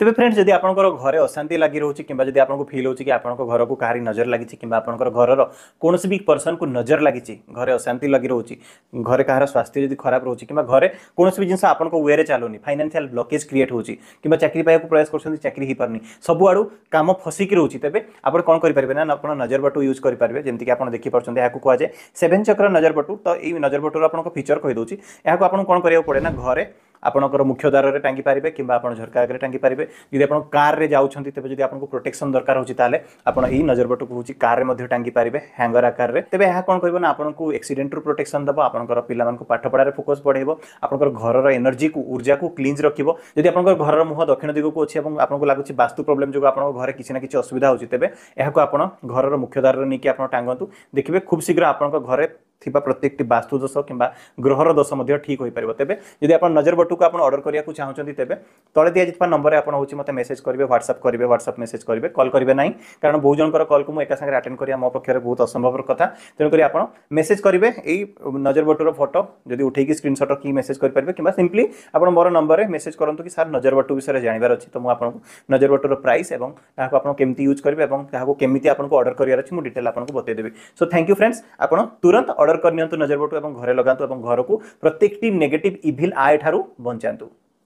तेज friends जब आप घर अशांति लगी रोचे कि आपको फिल हो आपर को कह नजर लगी कि घर कौन भी पर्सन को नजर लगी घर अशांति लगी रोच घर कह स्वास्थ्य जब खराब रोचे कि घर कौन भी जिस आपरे चलूनी फाइनेसियाल ब्लकेज क्रिएट होगा चाकरी पाया प्रयास करते चाकरी हो सब आड़ कम फसिक रोच तेज आप कौन करेंगे ना आप नजर बटू यूज करेंगे जमीक आप देखी पार्टी यहाँ कह जाए सेभेन चक्र नजर बटू तो यही नजर बटू आप फिचर कहीदेगी कौन करा घर ଆପଣଙ୍କର ମୁଖ୍ୟ ଦ୍ୱାରରେ ଟାଙ୍ଗି ପାରିବେ କିମ୍ବା ଆପଣ ଝରକା ଆଗରେ ଟାଙ୍ଗି ପାରିବେ ଯଦି ଆପଣ କାର୍ରେ ଯାଉଛନ୍ତି ତେବେ ଯଦି ଆପଣଙ୍କୁ ପ୍ରୋଟେକ୍ସନ୍ ଦରକାର ହେଉଛି ତାହେଲେ ଆପଣ ଏହି ନଜର ବଟକୁ ହେଉଛି କାର୍ରେ ମଧ୍ୟ ଟାଙ୍ଗି ପାରିବେ ହ୍ୟାଙ୍ଗର ଆକାରରେ ତେବେ ଏହା କ'ଣ କରିବ ନା ଆପଣଙ୍କୁ ଏକ୍ସିଡେଣ୍ଟରୁ ପ୍ରୋଟେକ୍ସନ୍ ଦେବ ଆପଣଙ୍କର ପିଲାମାନଙ୍କୁ ପାଠପଢ଼ାରେ ଫୋକସ୍ ବଢ଼େଇବ ଆପଣଙ୍କର ଘରର ଏନର୍ଜିକୁ ଉର୍ଜାକୁ କ୍ଲିନ୍ ରଖିବ ଯଦି ଆପଣଙ୍କର ଘରର ମୁହଁ ଦକ୍ଷିଣ ଦିଗକୁ ଅଛି ଏବଂ ଆପଣଙ୍କୁ ଲାଗୁଛି ବାସ୍ତୁ ପ୍ରୋବ୍ଲେମ୍ ଯୋଗୁଁ ଆପଣଙ୍କ ଘରେ କିଛି ନା କିଛି ଅସୁବିଧା ହେଉଛି ତେବେ ଏହାକୁ ଆପଣ ଘରର ମୁଖ୍ୟଦ୍ୱାରରେ ନେଇକି ଆପଣ ଟାଙ୍ଗନ୍ତୁ ଦେଖିବେ ଖୁବ୍ ଶୀଘ୍ର ଆପଣଙ୍କ ଘରେ ଥିବା ପ୍ରତ୍ୟେକଟି ବାସ୍ତୁ ଦୋଷ କିମ୍ବା ଗ୍ରହର ଦୋଷ ମଧ୍ୟ ଠିକ୍ ହୋଇପାରିବ ତେବେ ଯଦି ଆପଣ ନଜର ବଟୁକୁ ଆପଣ ଅର୍ଡ଼ର କରିବାକୁ ଚାହୁଁଛନ୍ତି ତେବେ ତଳେ ଦିଆଯାଇଥିବା ନମ୍ବରରେ ଆପଣ ହେଉଛି ମୋତେ ମେସେଜ କରିବେ ହ୍ୱାଟ୍ସଆପ୍ କରିବେ ହ୍ୱାଟ୍ସଆପ୍ ମେସେଜ କରିବେ କଲ୍ କରିବେ ନାହିଁ କାରଣ ବହୁତ ଜଣଙ୍କର କଲ୍କୁ ମୁଁ ଏକା ସାଙ୍ଗରେ ଆଟେଣ୍ଡ କରିବା ମୋ ପକ୍ଷରେ ବହୁତ ଅସମ୍ଭବର କଥା ତେଣୁକରି ଆପଣ ମେସେଜ କରିବେ ଏଇ ନଜର ବଟୁର ଫଟୋ ଯଦି ଉଠେଇକି ସ୍କ୍ରିନସଟ୍ କି ମେସେଜ କରିପାରିବେ କିମ୍ବା ସିମ୍ପଲି ଆପଣ ମୋର ନମ୍ବରରେ ମେସେଜ କରନ୍ତୁ କି ସାର୍ ନଜର ବଟୁ ବିଷୟରେ ଜାଣିବାର ଅଛି ତ ମୁଁ ଆପଣଙ୍କୁ ନଜର ବଟୁର ପ୍ରାଇସ୍ ଏବଂ ତାହାକୁ ଆପଣ କେମିତି ୟୁଜ୍ କରିବେ ଏବଂ ତାହାକୁ କେମିତି ଆପଣଙ୍କୁ ଅର୍ଡ଼ର କରିବାର ଅଛି ମୁଁ ଡିଟେଲ୍ ଆପଣଙ୍କୁ ବତେଇଦେବି ସୋ ଥ୍ୟାଙ୍କ ୟୁ ଫ୍ରେଣ୍ଡସ୍ ଆପଣ ତୁରନ୍ତ ଅର୍ଡ଼ର ଅର୍ଡର କରିନିଅନ୍ତୁ ନଜରବଟୁ ଏବଂ ଘରେ ଲଗାନ୍ତୁ ଏବଂ ଘରକୁ ପ୍ରତ୍ୟେକଟି ନେଗେଟିଭ୍ ଇଭିଲ୍ ଆୟ ଠାରୁ ବଞ୍ଚାନ୍ତୁ